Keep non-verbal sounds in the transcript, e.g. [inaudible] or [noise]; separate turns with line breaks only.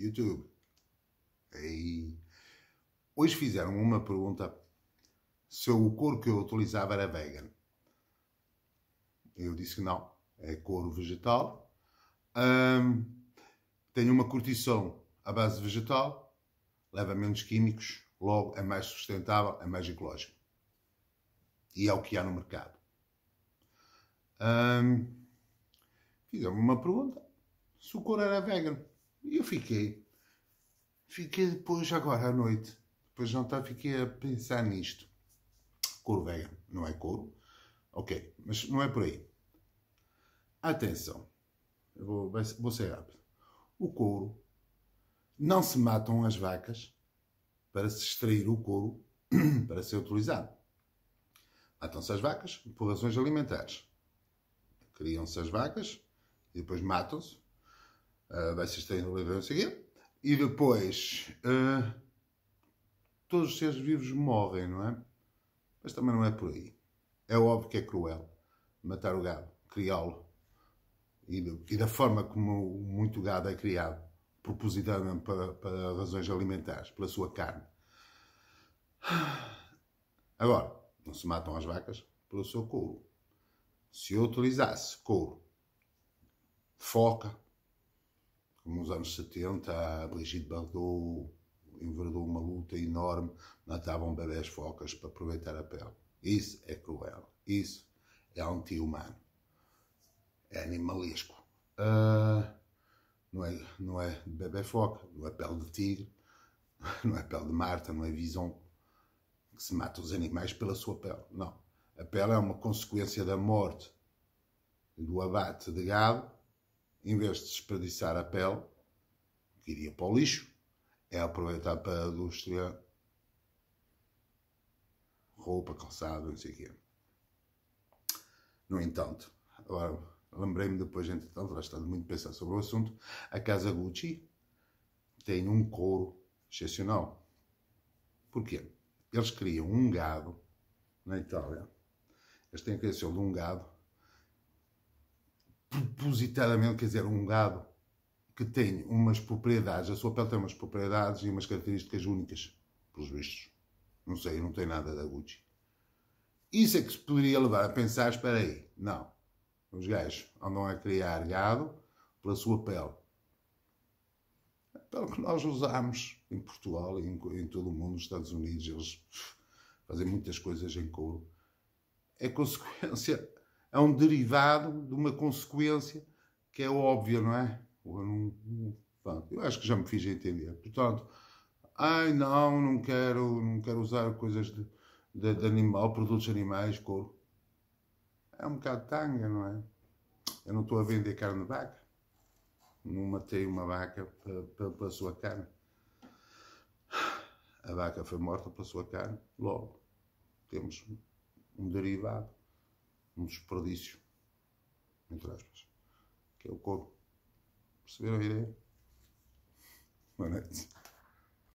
YouTube. aí hoje fizeram uma pergunta se o couro que eu utilizava era vegan. Eu disse que não, é couro vegetal. Hum, tenho uma curtição à base vegetal, leva menos químicos, logo é mais sustentável, é mais ecológico. E é o que há no mercado. Fizeram-me uma pergunta se o couro era vegan. E eu fiquei. Fiquei depois, agora à noite, depois de jantar, fiquei a pensar nisto. Couro vegan, não é couro? Ok, mas não é por aí. Atenção, eu vou, vou ser rápido. O couro, não se matam as vacas para se extrair o couro [clears throat] para ser utilizado. Matam-se as vacas por razões alimentares. Criam-se as vacas e depois matam-se uh, ah, vocês têm no livro, a seguir E depois, uh, todos os seres vivos morrem, não é? Mas também não é por aí. É óbvio que é cruel matar o gado, criá-lo. E, e, da forma como muito gado é criado, propositadamente para, para razões alimentares, pela sua carne. Agora, não se matam as vacas pelo seu couro. Se eu utilizasse couro, foca, nos anos 70, a Brigitte Bardot enverdou uma luta enorme, matavam bebés focas para aproveitar a pele. Isso é cruel. Isso é anti-humano. É animalesco. Uh, não, é, não é bebê foca, não é pele de tigre, [laughs] não é pele de Marta, não é visão que se mata os animais pela sua pele. Não. A pele é uma consequência da morte do abate de gado em vez de desperdiçar a pele, que iria para o lixo, é aproveitar para a indústria roupa, calçado, não sei o quê. No entanto, agora lembrei-me depois, entretanto, lá estando muito pensar sobre o assunto, a casa Gucci tem um couro excepcional. Porquê? Eles criam um gado na Itália. Eles têm a criação de um gado propositadamente, quer dizer, um gado que tem umas propriedades, a sua pele tem umas propriedades e umas características únicas, pelos vistos. Não sei, não tem nada da Gucci. Isso é que se poderia levar a pensar, espera aí, não. Os gajos andam a criar gado pela sua pele. A pele que nós usamos em Portugal e em, em todo o mundo, nos Estados Unidos, eles fazem muitas coisas em couro. É consequência é um derivado de uma consequência que é óbvia, não é? Eu, não, eu acho que já me fiz entender. Portanto, ai não, não quero, não quero usar coisas de, de, de animal, produtos animais, couro. É um bocado tanga, não é? Eu não estou a vender carne de vaca. Não matei uma vaca pela sua carne. A vaca foi morta pela sua carne. Logo, temos um derivado um desperdício, entre aspas, que é o couro. Perceberam a ideia? Boa noite.